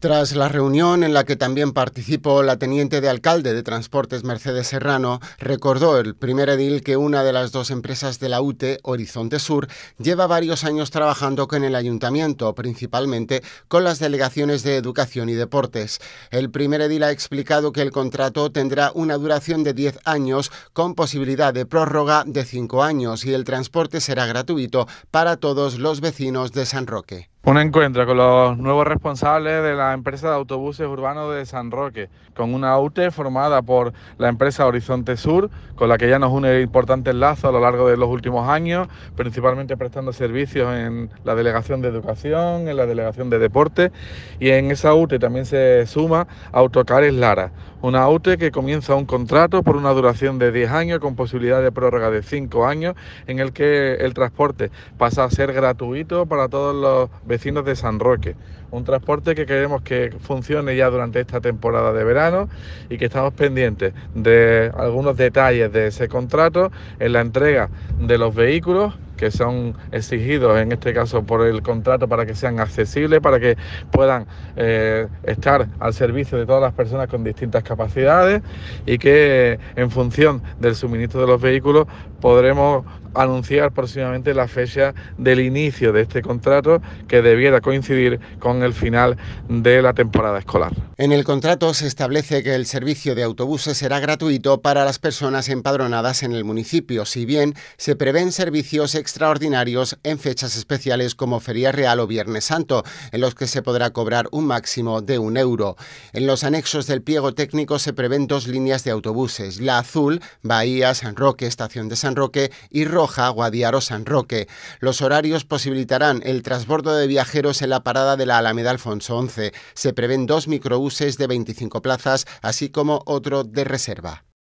Tras la reunión en la que también participó la teniente de alcalde de Transportes Mercedes Serrano, recordó el primer edil que una de las dos empresas de la UTE, Horizonte Sur, lleva varios años trabajando con el ayuntamiento, principalmente con las delegaciones de educación y deportes. El primer edil ha explicado que el contrato tendrá una duración de 10 años con posibilidad de prórroga de 5 años y el transporte será gratuito para todos los vecinos de San Roque. Un encuentro con los nuevos responsables de la empresa de autobuses urbanos de San Roque, con una UTE formada por la empresa Horizonte Sur, con la que ya nos une importante lazos a lo largo de los últimos años, principalmente prestando servicios en la Delegación de Educación, en la Delegación de Deporte, y en esa UTE también se suma Autocares Lara, una UTE que comienza un contrato por una duración de 10 años con posibilidad de prórroga de 5 años en el que el transporte pasa a ser gratuito para todos los vecinos de San Roque. Un transporte que queremos que funcione ya durante esta temporada de verano y que estamos pendientes de algunos detalles de ese contrato en la entrega de los vehículos que son exigidos en este caso por el contrato para que sean accesibles, para que puedan eh, estar al servicio de todas las personas con distintas capacidades y que en función del suministro de los vehículos podremos anunciar próximamente la fecha del inicio de este contrato que debiera coincidir con el final de la temporada escolar. En el contrato se establece que el servicio de autobuses será gratuito para las personas empadronadas en el municipio, si bien se prevén servicios extraordinarios en fechas especiales como Feria Real o Viernes Santo, en los que se podrá cobrar un máximo de un euro. En los anexos del pliego técnico se prevén dos líneas de autobuses, la azul, Bahía, San Roque, Estación de San Roque, y roja, Guadiaro, San Roque. Los horarios posibilitarán el transbordo de viajeros en la parada de la Alameda Alfonso XI. Se prevén dos microbuses de 25 plazas, así como otro de reserva.